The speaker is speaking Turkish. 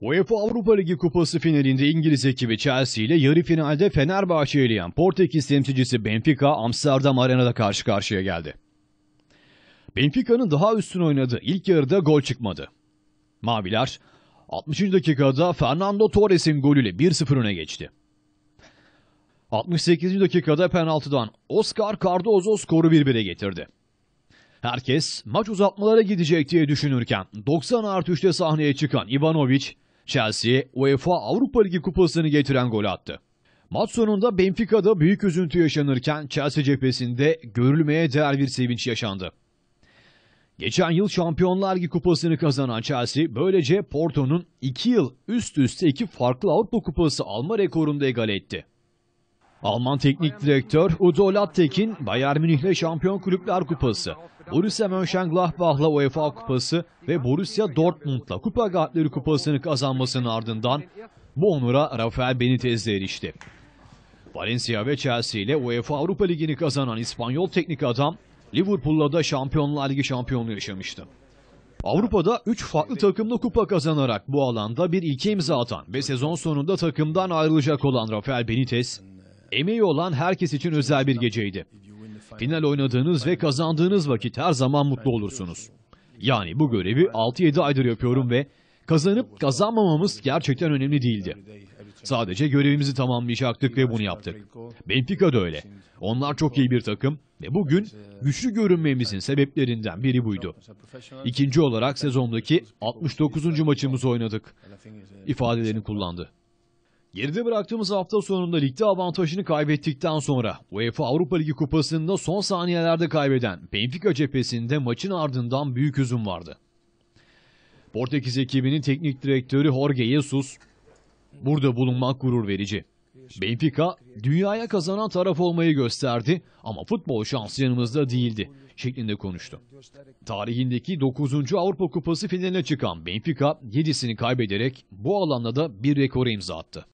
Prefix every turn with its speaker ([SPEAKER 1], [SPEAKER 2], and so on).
[SPEAKER 1] UEFA Avrupa Ligi Kupası finalinde İngiliz ekibi Chelsea ile yarı finalde Fenerbahçe ile yan Portekiz temsilcisi Benfica Amsterdam Arena'da karşı karşıya geldi. Benfica'nın daha üstün oynadığı ilk yarıda gol çıkmadı. Maviler 60. dakikada Fernando Torres'in golüyle 1-0 öne geçti. 68. dakikada penaltıdan Oscar Cardozo skoru 1-1'e getirdi. Herkes maç uzatmalara gidecek diye düşünürken 90 artı 3'te sahneye çıkan Ivanovic Chelsea UEFA Avrupa Ligi kupasını getiren gol attı. Maç sonunda Benfica'da büyük üzüntü yaşanırken Chelsea cephesinde görülmeye değer bir sevinç yaşandı. Geçen yıl Şampiyonlar Ligi kupasını kazanan Chelsea böylece Porto'nun 2 yıl üst üste 2 farklı Avrupa kupası alma rekorunu da egal etti. Alman teknik direktör Udo Lattek'in Bayern Münih'le Şampiyon Kulüpler Kupası, Borussia Mönchengladbach'la UEFA Kupası ve Borussia Dortmund'la Kupa Gatleri Kupası'nı kazanmasının ardından bu onura Rafael Benitez de erişti. Valencia ve Chelsea ile UEFA Avrupa Ligi'ni kazanan İspanyol teknik adam Liverpool'la da Şampiyonlar Ligi şampiyonluğu yaşamıştı. Avrupa'da 3 farklı takımla kupa kazanarak bu alanda bir ilke imza atan ve sezon sonunda takımdan ayrılacak olan Rafael Benitez, Emeği olan herkes için özel bir geceydi. Final oynadığınız ve kazandığınız vakit her zaman mutlu olursunuz. Yani bu görevi 6-7 aydır yapıyorum ve kazanıp kazanmamamız gerçekten önemli değildi. Sadece görevimizi tamamlayacaktık ve bunu yaptık. Benfica da öyle. Onlar çok iyi bir takım ve bugün güçlü görünmemizin sebeplerinden biri buydu. İkinci olarak sezondaki 69. maçımızı oynadık. İfadelerini kullandı. Geride bıraktığımız hafta sonunda ligde avantajını kaybettikten sonra UEFA Avrupa Ligi Kupası'nda son saniyelerde kaybeden Benfica cephesinde maçın ardından büyük üzüm vardı. Portekiz ekibinin teknik direktörü Jorge Jesus burada bulunmak gurur verici. Benfica dünyaya kazanan taraf olmayı gösterdi ama futbol şansı yanımızda değildi şeklinde konuştu. Tarihindeki 9. Avrupa Kupası finaline çıkan Benfica 7'sini kaybederek bu alanda da bir rekora imza attı.